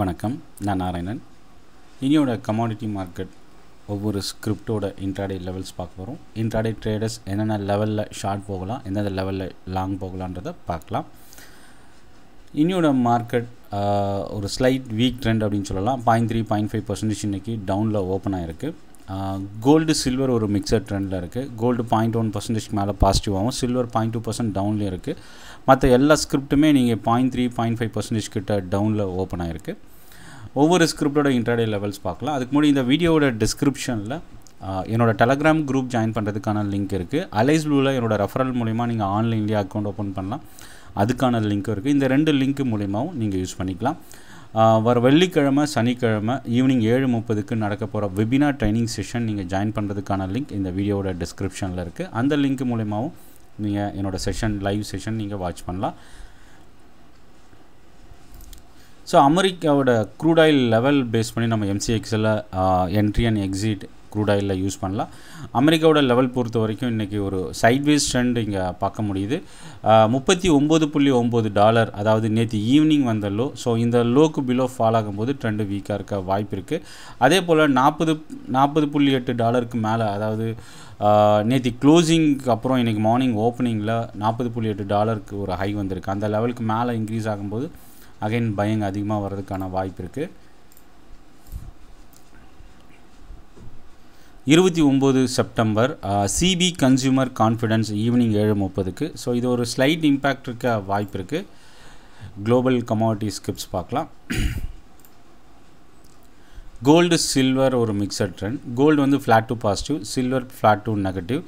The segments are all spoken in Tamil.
வணக்கம் நான் நாராயணன் இனியோட கமாடிட்டி மார்க்கெட் ஒவ்வொரு ஸ்கிரிப்டோட இன்ட்ராடே லெவல்ஸ் பார்க்க போகிறோம் இன்ட்ராடே ட்ரேடர்ஸ் என்னென்ன லெவலில் ஷார்ட் போகலாம் எந்தெந்த லெவலில் லாங் போகலான்றதை பார்க்கலாம் இனியோட மார்க்கெட் ஒரு ஸ்லைட் வீக் ட்ரெண்ட் அப்படின்னு சொல்லலாம் point three point five percentage இன்றைக்கி டவுனில் ஓப்பன் ஆகிருக்கு கோல்டு சில்வர் ஒரு மிக்சர் ட்ரெண்டில் இருக்குது கோல்டு பாயிண்ட் ஒன் பர்சன்டேஜ்க்கு மேலே பாசிட்டிவாகவும் சில்வர் பாயிண்ட் டூ பர்சன்ட் டவுன்லேயும் இருக்குது மற்ற எல்லா ஸ்கிரிப்ட்டுமே நீங்கள் point three point five percentage கிட்ட டவுனில் ஓப்பன் ஆகிருக்கு ஒவ்வொரு ஸ்கிரிப்டோட இன்டர்டே லெவல்ஸ் பார்க்கலாம் அதுக்கு முன்னாடி இந்த வீடியோவோட டிஸ்கிரிப்ஷனில் என்னோடய டெலகிராம் குரூப் ஜாயின் பண்ணுறதுக்கான லிங்க் இருக்குது அலைஸ் ப்ளூவில் என்னோடய ரெஃபரல் மூலிமா நீங்கள் ஆன்லைன்லேயே அக்கௌண்ட் ஓப்பன் பண்ணலாம் அதுக்கான லிங்க்கும் இருக்குது இந்த ரெண்டு லிங்க் மூலிமாவும் நீங்கள் யூஸ் பண்ணிக்கலாம் வர வெள்ளிக்கிழமை சனிக்கிழமை ஈவினிங் ஏழு முப்பதுக்கு நடக்க போகிற வெபினார் ட்ரைனிங் செஷன் நீங்கள் ஜாயின் பண்ணுறதுக்கான லிங்க் இந்த வீடியோட டிஸ்கிரிப்ஷனில் இருக்குது அந்த லிங்க் மூலிமாவும் நீங்கள் என்னோடய செஷன் லைவ் செஷன் நீங்கள் வாட்ச் பண்ணலாம் ஸோ அமெரிக்காவோட க்ரூட் ஆயில் லெவல் பேஸ் பண்ணி நம்ம எம்சிஎக்ஸில் என்ட்ரி அண்ட் எக்ஸிட் க்ரூட் ஆயிலில் யூஸ் பண்ணலாம் அமெரிக்காவோட லெவல் பொறுத்த வரைக்கும் இன்றைக்கி ஒரு சைட்வேஸ் ட்ரெண்ட் இங்கே பார்க்க முடியுது முப்பத்தி ஒம்பது புள்ளி ஒம்பது டாலர் அதாவது நேற்று ஈவினிங் வந்த லோ ஸோ இந்த லோக்கு பிலோ ஃபால் ஆகும்போது ட்ரெண்டு வீக்காக இருக்க வாய்ப்பு இருக்குது அதே போல் நாற்பது நாற்பது புள்ளி எட்டு டாலருக்கு மேலே அதாவது நேற்று க்ளோசிங்க்கு அப்புறம் இன்றைக்கி மார்னிங் ஓப்பனிங்கில் நாற்பது புள்ளி எட்டு டாலருக்கு ஒரு ஹை வந்திருக்கு அந்த லெவலுக்கு மேலே இன்க்ரீஸ் ஆகும்போது அகைன் பயங்க அதிகமாக வர்றதுக்கான வாய்ப்பு இருக்குது இருபத்தி ஒம்பது September CB consumer confidence evening ஏழு முப்பதுக்கு ஸோ இது ஒரு ஸ்லைட் இம்பேக்ட் இருக்க வாய்ப்பு இருக்குது குளோபல் கமாடிட்டி ஸ்கிப்ஸ் பார்க்கலாம் கோல்டு சில்வர் ஒரு மிக்சட் ட்ரெண்ட் கோல்டு வந்து flat to positive silver flat to negative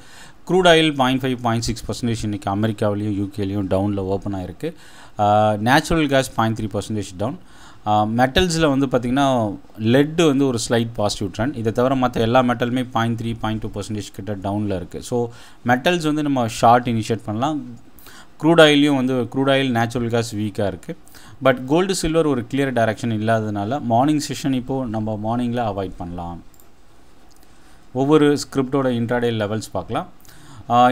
crude oil point five point six percentage இன்றைக்கி அமெரிக்காவிலையும் யூகேலையும் டவுனில் ஓப்பன் ஆகிருக்கு natural gas point three percentage down மெட்டல்ஸில் வந்து பார்த்திங்கன்னா லெட்டு வந்து ஒரு ஸ்லைட் பாசிட்டிவ் ட்ரெண்ட் இதை தவிர மற்ற எல்லா மெட்டலுமே point three point two percentage கிட்ட டவுனில் இருக்குது ஸோ மெட்டல்ஸ் வந்து நம்ம ஷார்ட் இனிஷியேட் பண்ணலாம் க்ரூட் ஆயிலையும் வந்து க்ரூட் ஆயில் நேச்சுரல் காஸ் வீக்காக இருக்குது பட் கோல்டு சில்வர் ஒரு கிளியர் டைரக்ஷன் இல்லாததுனால மார்னிங் செஷன் இப்போது நம்ம மார்னிங்கில் அவாய்ட் பண்ணலாம் ஒவ்வொரு ஸ்கிரிப்டோட இன்ட்ராடே லெவல்ஸ் பார்க்கலாம்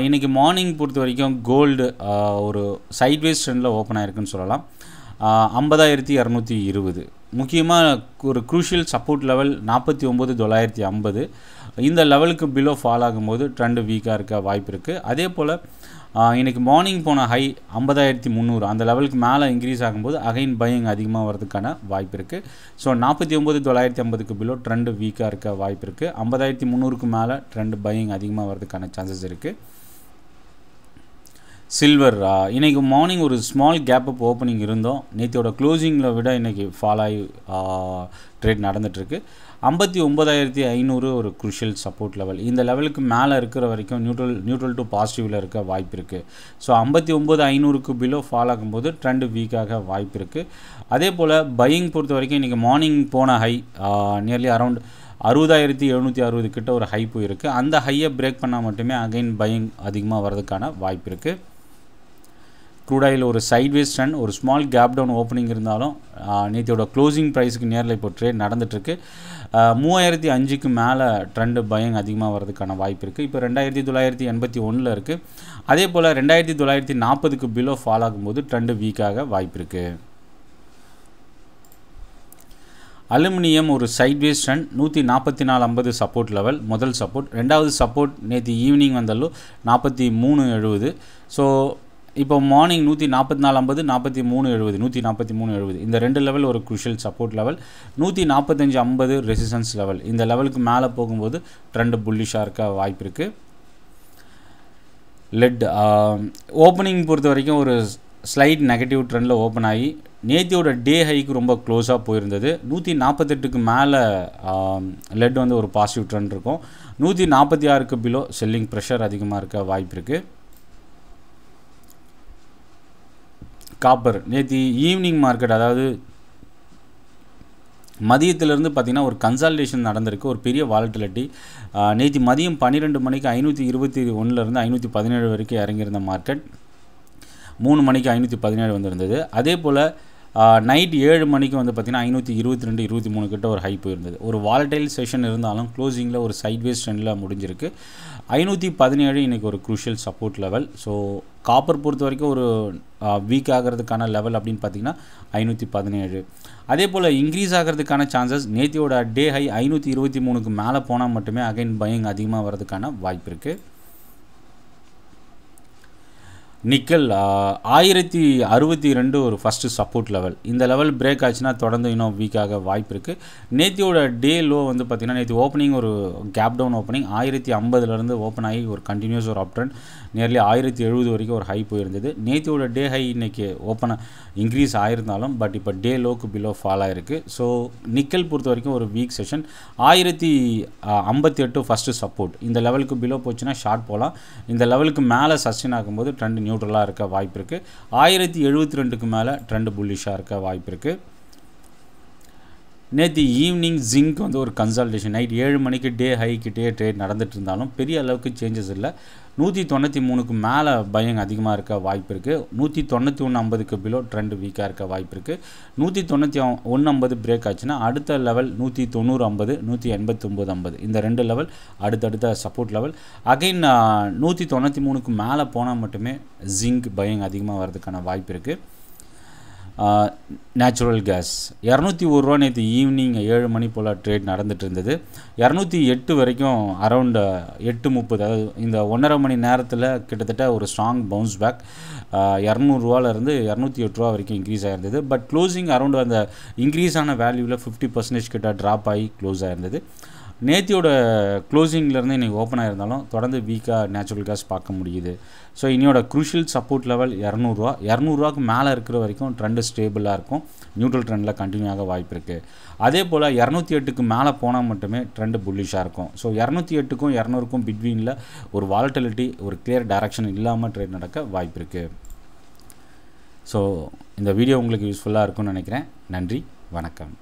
இன்றைக்கி மார்னிங் பொறுத்த வரைக்கும் கோல்டு ஒரு சைட்வேஸ் ட்ரெண்டில் ஓப்பன் ஆயிருக்குன்னு சொல்லலாம் ஐம்பதாயிரத்தி இரநூத்தி இருபது முக்கியமாக ஒரு குரூஷியல் சப்போர்ட் லெவல் நாற்பத்தி ஒம்பது தொள்ளாயிரத்தி ஐம்பது இந்த லெவலுக்கு பிலோ ஃபால் ஆகும்போது ட்ரெண்டு வீக்காக இருக்க வாய்ப்பு இருக்குது அதே போல் இன்றைக்கி மார்னிங் போன ஹை ஐம்பதாயிரத்தி முந்நூறு அந்த லெவலுக்கு மேலே இன்க்ரீஸ் ஆகும்போது அகைன் பையிங் அதிகமாக வரதுக்கான வாய்ப்பு இருக்குது ஸோ நாற்பத்தி ஒம்பது தொள்ளாயிரத்தி ஐம்பதுக்கு பிலோ ட்ரெண்டு வீக்காக இருக்க வாய்ப்பு இருக்குது ஐம்பதாயிரத்தி முந்நூறுக்கு மேலே ட்ரெண்டு பயிங் அதிகமாக வரதுக்கான சான்சஸ் இருக்குது சில்வர் இன்றைக்கு மார்னிங் ஒரு ஸ்மால் கேப் அப் ஓப்பனிங் இருந்தோம் நேற்றியோட க்ளோசிங்கில் விட இன்றைக்கி ஃபால் ஆகி ட்ரேட் நடந்துகிட்ருக்கு ஐம்பத்தி ஒம்பதாயிரத்தி ஐநூறு ஒரு குருஷியல் சப்போர்ட் லெவல் இந்த லெவலுக்கு மேலே இருக்கிற வரைக்கும் நியூட்ரல் நியூட்ரல் டு பாசிட்டிவில் இருக்க வாய்ப்பு இருக்குது ஸோ ஐம்பத்தி ஒம்பது ஐநூறுக்கு பிலோ ஃபாலோ ஆகும்போது ட்ரெண்டு வீக்காக வாய்ப்பு இருக்குது அதே போல் பையிங் பொறுத்த வரைக்கும் இன்றைக்கி மார்னிங் போன ஹை நியர்லி அரவுண்ட் அறுபதாயிரத்தி எழுநூற்றி அறுபது கிட்ட ஒரு ஹைப்பு இருக்குது அந்த ஹையை பிரேக் பண்ணால் மட்டுமே அகைன் பையிங் அதிகமாக வர்றதுக்கான வாய்ப்பு இருக்குது க்ரூட் ஆயில் ஒரு சைட்வேஸ் ஸ்டன் ஒரு ஸ்மால் கேப் டவுன் ஓப்பனிங் இருந்தாலும் நேற்றியோட க்ளோசிங் ப்ரைஸுக்கு நேரில் இப்போ ட்ரேட் நடந்துட்டுருக்கு மூவாயிரத்தி அஞ்சுக்கு மேலே ட்ரெண்டு பயம் அதிகமாக வர்றதுக்கான வாய்ப்பு இருக்குது இப்போ ரெண்டாயிரத்தி தொள்ளாயிரத்தி எண்பத்தி ஒன்றில் இருக்குது அதே போல் ரெண்டாயிரத்தி தொள்ளாயிரத்தி நாற்பதுக்கு பிலோ ஃபாலோ ஆகும்போது ட்ரெண்டு வீக்காக வாய்ப்பு இருக்குது அலுமினியம் ஒரு சைட்வேஸ் ஸ்டன் நூற்றி நாற்பத்தி நாலு ஐம்பது சப்போர்ட் லெவல் முதல் சப்போர்ட் ரெண்டாவது சப்போர்ட் நேற்று ஈவினிங் வந்தாலும் நாற்பத்தி மூணு எழுபது ஸோ இப்போ மார்னிங் நூற்றி நாற்பத்தி நாலு ஐம்பது நாற்பத்தி மூணு எழுபது நூற்றி நாற்பத்தி மூணு எழுபது இந்த ரெண்டு லெவல் ஒரு குஷியல் சப்போர்ட் லெவல் நூற்றி நாற்பத்தஞ்சு ஐம்பது ரெசிஸ்டன்ஸ் லெவல் இந்த லெவலுக்கு மேலே போகும்போது ட்ரெண்டு புல்லிஷாக இருக்க வாய்ப்பு இருக்குது லெட் ஓப்பனிங் பொறுத்த வரைக்கும் ஒரு ஸ்லைட் நெகட்டிவ் ட்ரெண்டில் ஓப்பன் ஆகி நேத்தியோட டே ஹைக்கு ரொம்ப க்ளோஸாக போயிருந்தது நூற்றி நாற்பத்தெட்டுக்கு மேலே லெட் வந்து ஒரு பாசிட்டிவ் ட்ரெண்ட் இருக்கும் நூற்றி நாற்பத்தி ஆறுக்கு பிலோ செல்லிங் ப்ரெஷர் அதிகமாக இருக்க வாய்ப்பு இருக்குது காப்பர் நேற்று ஈவினிங் மார்க்கெட் அதாவது மதியத்திலிருந்து பார்த்திங்கன்னா ஒரு கன்சால்டேஷன் நடந்திருக்கு ஒரு பெரிய வாலட்டிலிட்டி நேற்று மதியம் பன்னிரெண்டு மணிக்கு ஐநூற்றி இருபத்தி ஒன்றுலேருந்து ஐநூற்றி பதினேழு வரைக்கும் இறங்கியிருந்த மார்க்கெட் மூணு மணிக்கு ஐநூற்றி பதினேழு வந்திருந்தது அதே போல் நைட் ஏழு மணிக்கு வந்து பார்த்திங்கன்னா ஐநூற்றி இருபத்தி ரெண்டு இருபத்தி மூணு கிட்ட ஒரு ஹை போயிருந்தது ஒரு வாலடைல் செஷன் இருந்தாலும் க்ளோசிங்கில் ஒரு சைட்வேஸ் ட்ரெண்டில் முடிஞ்சிருக்கு ஐநூற்றி பதினேழு இன்றைக்கி ஒரு crucial support level so copper பொறுத்த வரைக்கும் ஒரு வீக் ஆகிறதுக்கான லெவல் அப்படின்னு பார்த்தீங்கன்னா ஐநூற்றி பதினேழு அதே போல் இன்க்ரீஸ் ஆகிறதுக்கான சான்சஸ் நேத்தியோட டே ஹை ஐநூற்றி இருபத்தி மூணுக்கு மேலே போனால் மட்டுமே அகைன் பயங் அதிகமாக வரதுக்கான வாய்ப்பு இருக்குது நிக்கல் ஆயிரத்தி அறுபத்தி ரெண்டு ஒரு ஃபஸ்ட்டு சப்போர்ட் லெவல் இந்த லெவல் பிரேக் ஆச்சுன்னா தொடர்ந்து இன்னும் வீக்காக வாய்ப்பு இருக்குது நேத்தியோட டே லோ வந்து பார்த்திங்கன்னா நேற்று ஓப்பனிங் ஒரு கேப் டவுன் ஓப்பனிங் ஆயிரத்தி ஐம்பதுலேருந்து ஓப்பன் ஆகி ஒரு கண்டினியூஸ் ஒரு அப் ட்ரெண்ட் நியர்லி ஆயிரத்தி எழுபது வரைக்கும் ஒரு ஹை போயிருந்தது நேத்தியோட டே ஹை இன்றைக்கி ஓப்பனாக இன்க்ரீஸ் ஆகிருந்தாலும் பட் இப்போ டே லோக்கு பிலோ ஃபால் ஆகிருக்கு ஸோ நிக்கல் பொறுத்த வரைக்கும் ஒரு வீக் செஷன் ஆயிரத்தி ஐம்பத்தி எட்டு ஃபஸ்ட்டு சப்போர்ட் இந்த லெவலுக்கு பிலோ போச்சுன்னா ஷார்ட் போகலாம் இந்த லெவலுக்கு மேலே சஸ்டின் ஆகும்போது ட்ரெண்ட் நியூ நியூட்ரலாக இருக்க வாய்ப்பு இருக்குது ஆயிரத்தி எழுபத்தி ரெண்டுக்கு மேலே ட்ரெண்டு புல்லிஷாக இருக்க வாய்ப்பு இருக்குது நேற்று ஈவினிங் ஜிங்க் வந்து ஒரு கன்சல்டேஷன் நைட் ஏழு மணிக்கு டே ஹைக்கு டே ட்ரேட் நடந்துகிட்டு இருந்தாலும் பெரிய அளவுக்கு சேஞ்சஸ் இல்லை நூற்றி தொண்ணூற்றி மூணுக்கு மேலே பயங்க அதிகமாக இருக்க வாய்ப்பு இருக்குது நூற்றி தொண்ணூற்றி ஒன்று ஐம்பதுக்கு பிலோ ட்ரெண்ட் வீக்காக இருக்க வாய்ப்பு இருக்குது நூற்றி தொண்ணூற்றி ஒன்று ஐம்பது பிரேக் ஆச்சுன்னா அடுத்த லெவல் நூற்றி தொண்ணூறு ஐம்பது நூற்றி எண்பத்தொம்போது ஐம்பது இந்த ரெண்டு லெவல் அடுத்தடுத்த சப்போர்ட் லெவல் அகைன் நூற்றி தொண்ணூற்றி மூணுக்கு மேலே போனால் மட்டுமே ஜிங்க் பயங்க அதிகமாக வர்றதுக்கான வாய்ப்பு இருக்குது நேச்சுரல் கேஸ் இரநூத்தி ஒரு ரூபா நேற்று ஈவினிங் ஏழு மணி போல் ட்ரேட் நடந்துகிட்டு இருந்தது இரநூத்தி எட்டு வரைக்கும் அரவுண்டு எட்டு முப்பது அதாவது இந்த ஒன்றரை மணி நேரத்தில் கிட்டத்தட்ட ஒரு ஸ்ட்ராங் பவுன்ஸ் பேக் இரநூறுவாலேருந்து இரநூத்தி எட்டு ரூபா வரைக்கும் இன்க்ரீஸ் ஆகிருந்தது பட் க்ளோசிங் அரௌண்டு அந்த இன்க்ரீஸான வேல்யூவில் ஃபிஃப்டி பர்சன்டேஜ் கிட்ட ட்ராப் ஆகி க்ளோஸ் ஆகிருந்தது நேத்தியோட க்ளோசிங்லேருந்து இன்றைக்கி ஓப்பன் ஆகிருந்தாலும் தொடர்ந்து வீக்காக நேச்சுரல் கேஸ் பார்க்க முடியுது ஸோ இனியோட குரூஷியல் சப்போர்ட் லெவல் இரநூறுவா இரநூறுவாக்கு மேலே இருக்கிற வரைக்கும் ட்ரெண்டு ஸ்டேபிளாக இருக்கும் நியூட்ரல் ட்ரெண்டில் கண்டினியூ ஆக வாய்ப்பு இருக்குது அதே போல் இரநூத்தி எட்டுக்கு மேலே போனால் மட்டுமே ட்ரெண்டு புல்லிஷாக இருக்கும் ஸோ இரநூத்தி எட்டுக்கும் இரநூறுக்கும் பிட்வீனில் ஒரு வாலட்டிலிட்டி ஒரு கிளியர் டேரக்ஷன் இல்லாமல் ட்ரேட் நடக்க வாய்ப்பு இருக்குது ஸோ இந்த வீடியோ உங்களுக்கு யூஸ்ஃபுல்லாக இருக்கும்னு நினைக்கிறேன் நன்றி வணக்கம்